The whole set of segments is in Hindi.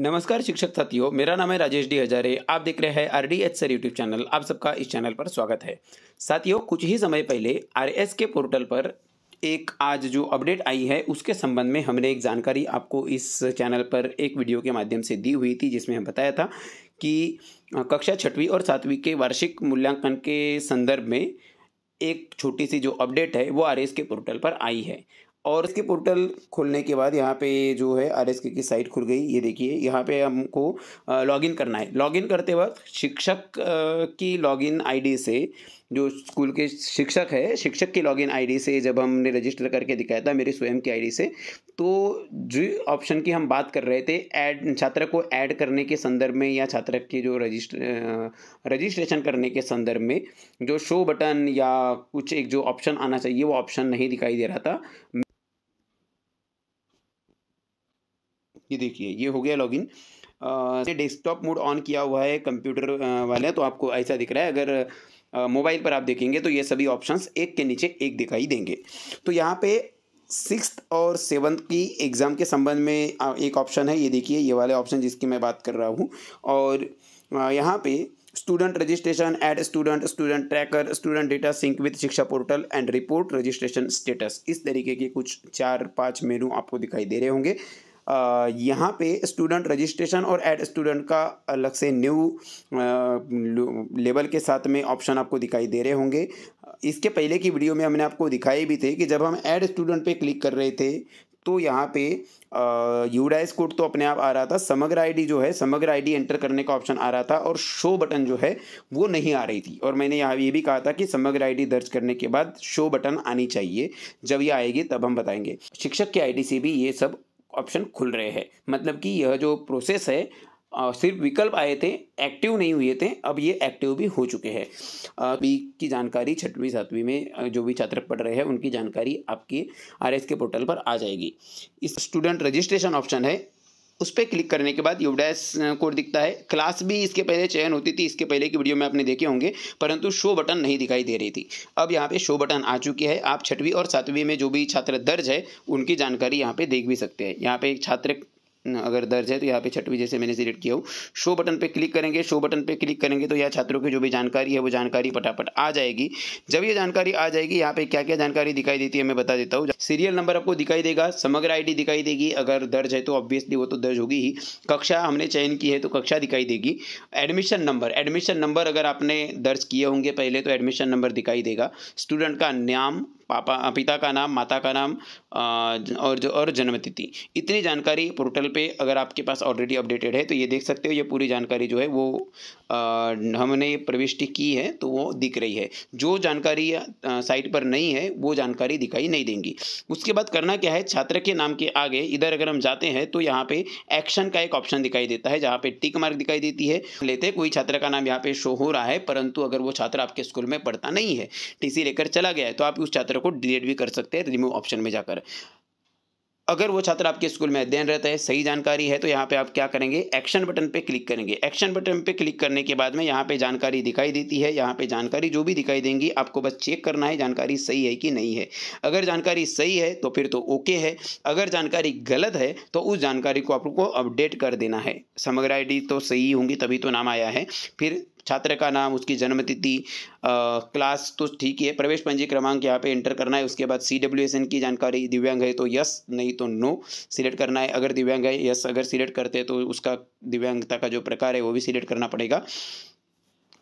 नमस्कार शिक्षक साथियों मेरा नाम है राजेश डी हजारे आप देख रहे हैं R D H sir YouTube channel आप सबका इस चैनल पर स्वागत है साथियों कुछ ही समय पहले आर एस के पोर्टल पर एक आज जो अपडेट आई है उसके संबंध में हमने एक जानकारी आपको इस चैनल पर एक वीडियो के माध्यम से दी हुई थी जिसमें हम बताया था कि कक्षा छठवीं और सातवीं के वार्षिक मूल्यांकन के संदर्भ में एक छोटी सी जो अपडेट है वो आर के पोर्टल पर आई है और इसके पोर्टल खोलने के बाद यहाँ पे जो है आर एस के की साइट खुल गई ये देखिए यहाँ पे हमको लॉगिन करना है लॉगिन करते वक्त शिक्षक की लॉगिन आईडी से जो स्कूल के शिक्षक है शिक्षक की लॉगिन आईडी से जब हमने रजिस्टर करके दिखाया था मेरे स्वयं की आईडी से तो जो ऑप्शन की हम बात कर रहे थे ऐड छात्र को ऐड करने के संदर्भ में या छात्र के जो रजिस्टर रजिस्ट्रेशन करने के संदर्भ में जो शो बटन या कुछ एक जो ऑप्शन आना चाहिए वो ऑप्शन नहीं दिखाई दे रहा था ये देखिए ये हो गया लॉगिन डेस्कटॉप मोड ऑन किया हुआ है कंप्यूटर वाले तो आपको ऐसा दिख रहा है अगर मोबाइल पर आप देखेंगे तो ये सभी ऑप्शंस एक के नीचे एक दिखाई देंगे तो यहाँ पे सिक्स और सेवन्थ की एग्ज़ाम के संबंध में एक ऑप्शन है ये देखिए ये वाले ऑप्शन जिसकी मैं बात कर रहा हूँ और यहाँ पे student registration add student student tracker student data sync with Shiksha portal and report registration status इस तरीके के कुछ चार पाँच मेनू आपको दिखाई दे रहे होंगे यहाँ पे स्टूडेंट रजिस्ट्रेशन और एड स्टूडेंट का अलग से न्यू लेवल के साथ में ऑप्शन आपको दिखाई दे रहे होंगे इसके पहले की वीडियो में हमने आपको दिखाई भी थे कि जब हम ऐड स्टूडेंट पे क्लिक कर रहे थे तो यहाँ पे यूडाइस कोड तो अपने आप आ रहा था समग्र आईडी जो है समग्र आईडी एंटर करने का ऑप्शन आ रहा था और शो बटन जो है वो नहीं आ रही थी और मैंने यहाँ ये भी कहा था कि समग्र आईडी दर्ज करने के बाद शो बटन आनी चाहिए जब ये आएगी तब हम बताएंगे शिक्षक की आईडी से भी ये सब ऑप्शन खुल रहे हैं मतलब कि यह जो प्रोसेस है सिर्फ विकल्प आए थे एक्टिव नहीं हुए थे अब ये एक्टिव भी हो चुके हैं अभी की जानकारी छठवीं सातवीं में जो भी छात्र पढ़ रहे हैं उनकी जानकारी आपके आर के पोर्टल पर आ जाएगी इस स्टूडेंट रजिस्ट्रेशन ऑप्शन है उस पर क्लिक करने के बाद यूडैस कोड दिखता है क्लास भी इसके पहले चयन होती थी इसके पहले की वीडियो में आपने देखे होंगे परंतु शो बटन नहीं दिखाई दे रही थी अब यहाँ पे शो बटन आ चुकी है आप छठवीं और सातवीं में जो भी छात्र दर्ज है उनकी जानकारी यहाँ पे देख भी सकते हैं यहाँ पे एक छात्र अगर दर्ज है तो यहाँ पे छठवीं जैसे मैंने सिलेक्ट किया हो शो बटन पे क्लिक करेंगे शो बटन पे क्लिक करेंगे तो यहाँ छात्रों की जो भी जानकारी है वो जानकारी पटापट आ जाएगी जब ये जानकारी आ जाएगी यहाँ पे क्या क्या जानकारी दिखाई देती है मैं बता देता हूँ सीरियल नंबर आपको दिखाई देगा समग्र आई दिखाई देगी अगर दर्ज है तो ऑब्वियसली वो तो दर्ज होगी ही कक्षा हमने चयन की है तो कक्षा दिखाई देगी एडमिशन नंबर एडमिशन नंबर अगर आपने दर्ज किए होंगे पहले तो एडमिशन नंबर दिखाई देगा स्टूडेंट का नाम पापा पिता का नाम माता का नाम और जो और जन्मतिथि इतनी जानकारी पोर्टल पे अगर आपके पास ऑलरेडी अपडेटेड है तो ये देख सकते हो ये पूरी जानकारी जो है वो हमने प्रविष्टि की है तो वो दिख रही है जो जानकारी साइट पर नहीं है वो जानकारी दिखाई नहीं देंगी उसके बाद करना क्या है छात्र के नाम के आगे इधर अगर हम जाते हैं तो यहाँ पे एक्शन का एक ऑप्शन दिखाई देता है जहाँ पे टिक मार्क दिखाई देती है लेते कोई छात्र का नाम यहाँ पे शो हो रहा है परंतु अगर वो छात्र आपके स्कूल में पढ़ता नहीं है टीसी लेकर चला गया है तो आप उस छात्र छात्र को डिलीट भी कर सकते हैं रिमूव तो ऑप्शन में जाकर अगर वो छात्र आपके स्कूल में अध्ययन रहता है सही जानकारी है तो यहाँ पे आप क्या करेंगे एक्शन बटन पे क्लिक करेंगे एक्शन बटन पे क्लिक करने के बाद में यहाँ पे जानकारी दिखाई देती है यहाँ पे जानकारी जो भी दिखाई देंगी आपको बस चेक करना है जानकारी सही है कि नहीं है अगर जानकारी सही है तो फिर तो ओके है अगर जानकारी गलत है तो उस जानकारी को आपको अपडेट कर देना है समग्र आई तो सही होंगी तभी तो नाम आया है फिर छात्र का नाम उसकी जन्म तिथि क्लास तो ठीक है प्रवेश पंजी क्रमांक यहाँ पे एंटर करना है उसके बाद सी डब्ल्यू एस एन की जानकारी दिव्यांग है तो यस नहीं तो नो सिलेक्ट करना है अगर दिव्यांग है यस अगर सिलेक्ट करते हैं तो उसका दिव्यांगता का जो प्रकार है वो भी सिलेक्ट करना पड़ेगा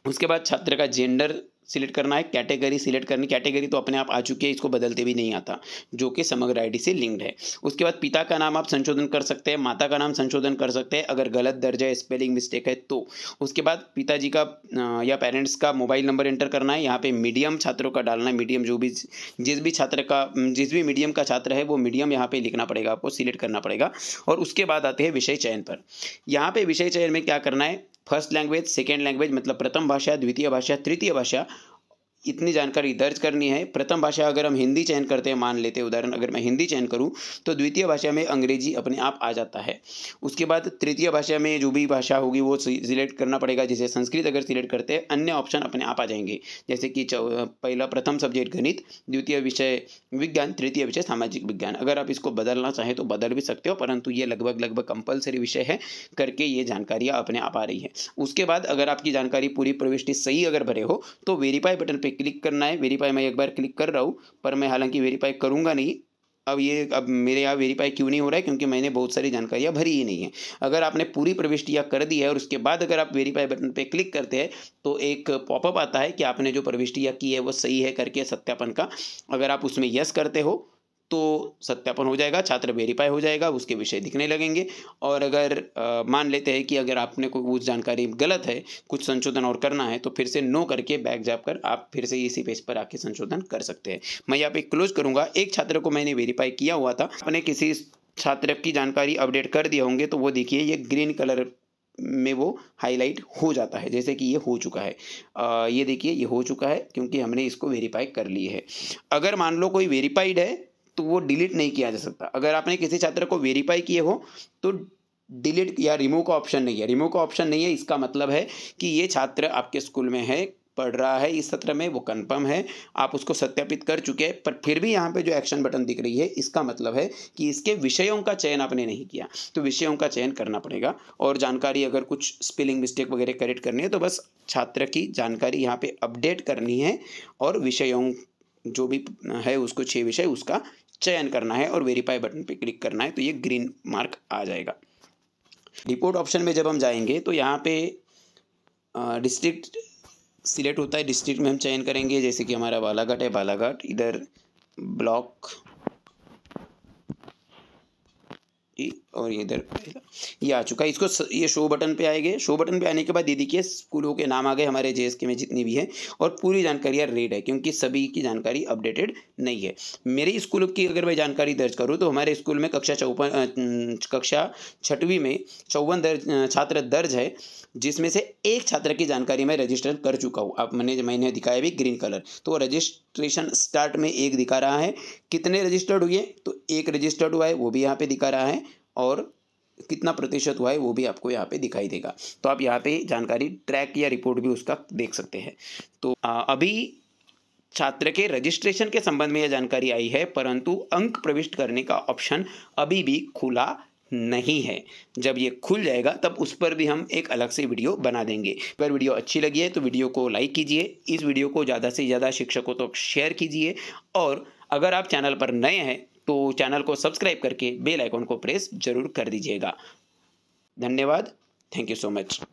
उसके बाद छात्र का जेंडर सिलेक्ट करना है कैटेगरी सिलेक्ट करनी कैटेगरी तो अपने आप आ चुकी है इसको बदलते भी नहीं आता जो कि समग्र आईडी से लिंक्ड है उसके बाद पिता का नाम आप संशोधन कर सकते हैं माता का नाम संशोधन कर सकते हैं अगर गलत दर्ज है स्पेलिंग मिस्टेक है तो उसके बाद पिताजी का या पेरेंट्स का मोबाइल नंबर एंटर करना है यहाँ पे मीडियम छात्रों का डालना है मीडियम जो भी जिस भी छात्र का जिस भी मीडियम का छात्र है वो मीडियम यहाँ पर लिखना पड़ेगा आपको सिलेक्ट करना पड़ेगा और उसके बाद आते हैं विषय चयन पर यहाँ पर विषय चयन में क्या करना है फर्स्ट लैंग्वेज सेकेंड लैंग्वेज मतलब प्रथम भाषा द्वितीय भाषा तृतीय भाषा इतनी जानकारी दर्ज करनी है प्रथम भाषा अगर हम हिंदी चयन करते हैं मान लेते हैं उदाहरण अगर मैं हिंदी चयन करूँ तो द्वितीय भाषा में अंग्रेजी अपने आप आ जाता है उसके बाद तृतीय भाषा में जो भी भाषा होगी वो सिलेक्ट करना पड़ेगा जैसे संस्कृत अगर सिलेक्ट करते हैं अन्य ऑप्शन अपने आप आ जाएंगे जैसे कि पहला प्रथम सब्जेक्ट गणित द्वितीय विषय विज्ञान तृतीय विषय सामाजिक विज्ञान अगर आप इसको बदलना चाहें तो बदल भी सकते हो परंतु ये लगभग लगभग कंपलसरी विषय है करके ये जानकारियाँ अपने आप आ रही है उसके बाद अगर आपकी जानकारी पूरी प्रविष्टि सही अगर भरे हो तो वेरीफाई बटन पर क्लिक करना है वेरीफाई मैं एक बार क्लिक कर रहा हूँ पर मैं हालांकि वेरीफाई करूँगा नहीं अब ये अब मेरे यहाँ वेरीफाई क्यों नहीं हो रहा है क्योंकि मैंने बहुत सारी जानकारियाँ भरी ही नहीं है अगर आपने पूरी प्रविष्टियाँ कर दी है और उसके बाद अगर आप वेरीफाई बटन पे क्लिक करते हैं तो एक पॉपअप आता है कि आपने जो प्रविष्टियाँ की है वो सही है करके सत्यापन का अगर आप उसमें यस करते हो तो सत्यापन हो जाएगा छात्र वेरीफाई हो जाएगा उसके विषय दिखने लगेंगे और अगर आ, मान लेते हैं कि अगर आपने कोई कुछ जानकारी गलत है कुछ संशोधन और करना है तो फिर से नो करके बैक जाप कर आप फिर से इसी पेज पर आके संशोधन कर सकते हैं मैं यहाँ पे क्लोज करूँगा एक छात्र को मैंने वेरीफाई किया हुआ था अपने किसी छात्र की जानकारी अपडेट कर दिए होंगे तो वो देखिए ये ग्रीन कलर में वो हाईलाइट हो जाता है जैसे कि ये हो चुका है आ, ये देखिए ये हो चुका है क्योंकि हमने इसको वेरीफाई कर ली है अगर मान लो कोई वेरीफाइड है तो वो डिलीट नहीं किया जा सकता अगर आपने किसी छात्र को वेरीफाई किए हो तो डिलीट या रिमूव का ऑप्शन नहीं है रिमूव का ऑप्शन नहीं है इसका मतलब है कि ये छात्र आपके स्कूल में है पढ़ रहा है इस सत्र में वो कन्फर्म है आप उसको सत्यापित कर चुके हैं पर फिर भी यहाँ पे जो एक्शन बटन दिख रही है इसका मतलब है कि इसके विषयों का चयन आपने नहीं किया तो विषयों का चयन करना पड़ेगा और जानकारी अगर कुछ स्पेलिंग मिस्टेक वगैरह करेक्ट करनी है तो बस छात्र की जानकारी यहाँ पर अपडेट करनी है और विषयों जो भी है उसको छः विषय उसका चयन करना है और वेरीफाई बटन पे क्लिक करना है तो ये ग्रीन मार्क आ जाएगा रिपोर्ट ऑप्शन में जब हम जाएंगे तो यहाँ पे डिस्ट्रिक्ट सिलेक्ट होता है डिस्ट्रिक्ट में हम चयन करेंगे जैसे कि हमारा बालाघाट है बालाघाट इधर ब्लॉक और ये इधर ये आ चुका है इसको ये शो बटन पे आएंगे शो बटन पे आने के बाद ये देखिए स्कूलों के नाम आ गए हमारे जे में जितनी भी है और पूरी जानकारी रेड है क्योंकि सभी की जानकारी अपडेटेड नहीं है मेरे स्कूल की अगर मैं जानकारी दर्ज करूँ तो हमारे स्कूल में कक्षा चौपन कक्षा छठवीं में चौवन दर्ज छात्र दर्ज है जिसमें से एक छात्र की जानकारी मैं रजिस्टर कर चुका हूँ आप मैंने मैंने दिखाया भी ग्रीन कलर तो रजिस्ट्रेशन स्टार्ट में एक दिखा रहा है कितने रजिस्टर्ड हुए तो एक रजिस्टर्ड हुआ है वो भी यहाँ पे दिखा रहा है और कितना प्रतिशत हुआ है वो भी आपको यहाँ पे दिखाई देगा तो आप यहाँ पे जानकारी ट्रैक या रिपोर्ट भी उसका देख सकते हैं तो आ, अभी छात्र के रजिस्ट्रेशन के संबंध में यह जानकारी आई है परंतु अंक प्रविष्ट करने का ऑप्शन अभी भी खुला नहीं है जब ये खुल जाएगा तब उस पर भी हम एक अलग से वीडियो बना देंगे अगर वीडियो अच्छी लगी है तो वीडियो को लाइक कीजिए इस वीडियो को ज़्यादा से ज़्यादा शिक्षकों तक तो शेयर कीजिए और अगर आप चैनल पर नए हैं तो चैनल को सब्सक्राइब करके बेल आइकॉन को प्रेस जरूर कर दीजिएगा धन्यवाद थैंक यू सो मच